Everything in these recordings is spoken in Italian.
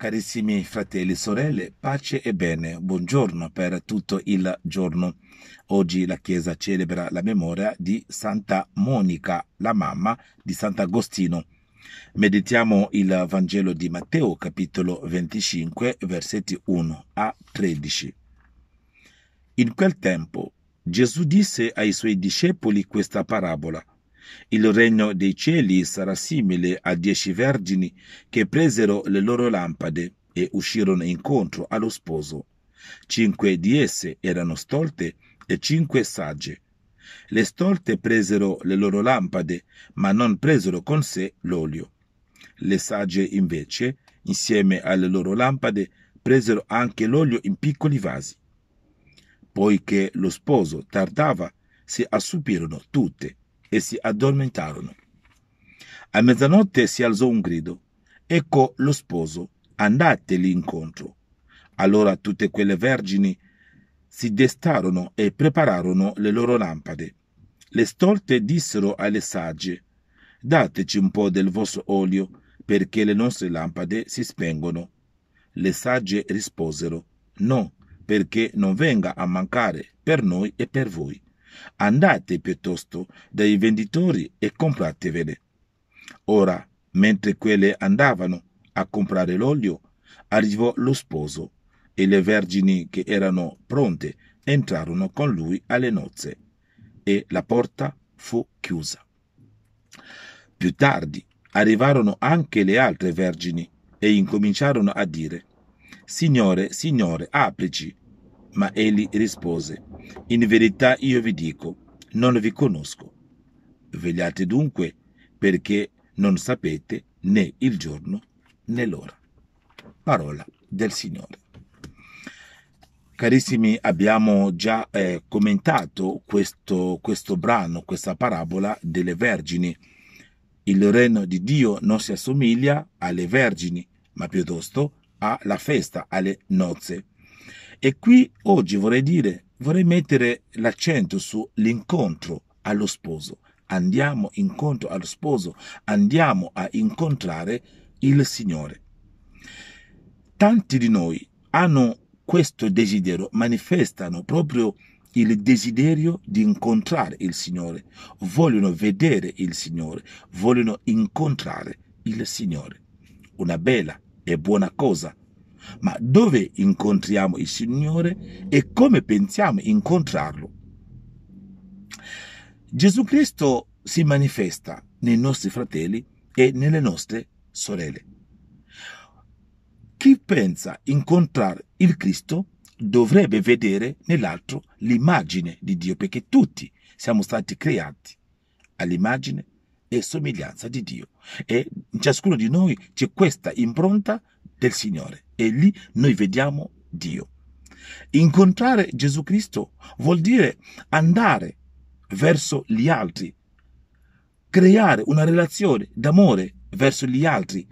Carissimi fratelli e sorelle, pace e bene, buongiorno per tutto il giorno. Oggi la Chiesa celebra la memoria di Santa Monica, la mamma di Sant'Agostino. Meditiamo il Vangelo di Matteo, capitolo 25, versetti 1 a 13. In quel tempo Gesù disse ai suoi discepoli questa parabola. Il regno dei cieli sarà simile a dieci vergini che presero le loro lampade e uscirono incontro allo sposo. Cinque di esse erano stolte e cinque sagge. Le stolte presero le loro lampade, ma non presero con sé l'olio. Le sagge invece, insieme alle loro lampade, presero anche l'olio in piccoli vasi. Poiché lo sposo tardava, si assupirono tutte e si addormentarono. A mezzanotte si alzò un grido. Ecco lo sposo, andateli incontro. Allora tutte quelle vergini si destarono e prepararono le loro lampade. Le stolte dissero alle sagge, dateci un po' del vostro olio, perché le nostre lampade si spengono. Le sagge risposero, no, perché non venga a mancare per noi e per voi. Andate piuttosto dai venditori e compratevele. Ora, mentre quelle andavano a comprare l'olio, arrivò lo sposo e le vergini che erano pronte entrarono con lui alle nozze e la porta fu chiusa. Più tardi arrivarono anche le altre vergini e incominciarono a dire Signore, Signore, aprici. Ma egli rispose in verità io vi dico, non vi conosco. Vegliate dunque perché non sapete né il giorno né l'ora. Parola del Signore. Carissimi, abbiamo già eh, commentato questo, questo brano, questa parabola delle vergini. Il regno di Dio non si assomiglia alle vergini, ma piuttosto alla festa, alle nozze. E qui oggi vorrei dire, vorrei mettere l'accento sull'incontro allo sposo. Andiamo incontro allo sposo, andiamo a incontrare il Signore. Tanti di noi hanno questo desiderio, manifestano proprio il desiderio di incontrare il Signore, vogliono vedere il Signore, vogliono incontrare il Signore. Una bella e buona cosa, ma dove incontriamo il Signore e come pensiamo incontrarlo. Gesù Cristo si manifesta nei nostri fratelli e nelle nostre sorelle. Chi pensa incontrare il Cristo dovrebbe vedere nell'altro l'immagine di Dio, perché tutti siamo stati creati all'immagine e somiglianza di Dio. E in ciascuno di noi c'è questa impronta del Signore e lì noi vediamo Dio. Incontrare Gesù Cristo vuol dire andare verso gli altri, creare una relazione d'amore verso gli altri.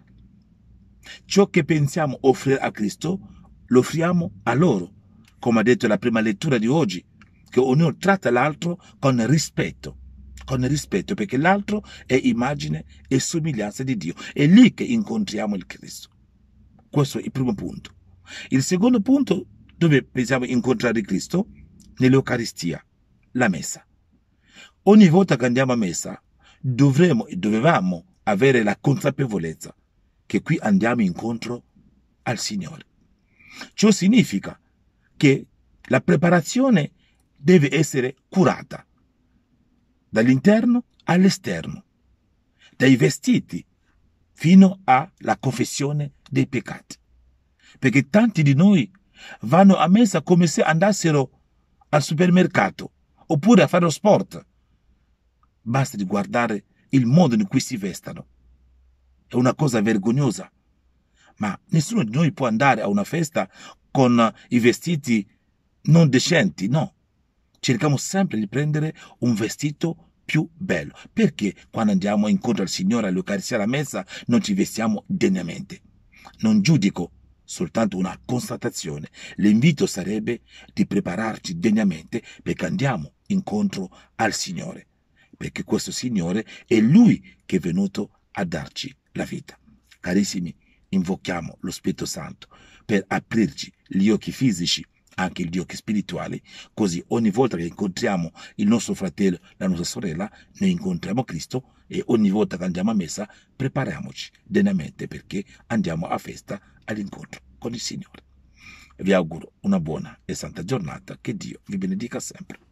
Ciò che pensiamo offrire a Cristo lo offriamo a loro, come ha detto la prima lettura di oggi, che ognuno tratta l'altro con rispetto, con rispetto perché l'altro è immagine e somiglianza di Dio. È lì che incontriamo il Cristo. Questo è il primo punto. Il secondo punto, dove pensiamo incontrare Cristo? Nell'Eucaristia, la messa. Ogni volta che andiamo a messa, dovremo e dovevamo avere la consapevolezza che qui andiamo incontro al Signore. Ciò significa che la preparazione deve essere curata dall'interno all'esterno, dai vestiti fino alla confessione dei peccati. Perché tanti di noi vanno a messa come se andassero al supermercato oppure a fare lo sport. Basta di guardare il modo in cui si vestono. È una cosa vergognosa. Ma nessuno di noi può andare a una festa con i vestiti non decenti, no. Cerchiamo sempre di prendere un vestito più bello. Perché quando andiamo incontro al Signore all'Eucaristia alla messa non ci vestiamo degnamente? Non giudico, soltanto una constatazione. L'invito sarebbe di prepararci degnamente perché andiamo incontro al Signore. Perché questo Signore è Lui che è venuto a darci la vita. Carissimi, invochiamo lo Spirito Santo per aprirci gli occhi fisici anche il Dio che è spirituale, così ogni volta che incontriamo il nostro fratello, la nostra sorella, noi incontriamo Cristo e ogni volta che andiamo a messa prepariamoci denamente perché andiamo a festa all'incontro con il Signore. Vi auguro una buona e santa giornata, che Dio vi benedica sempre.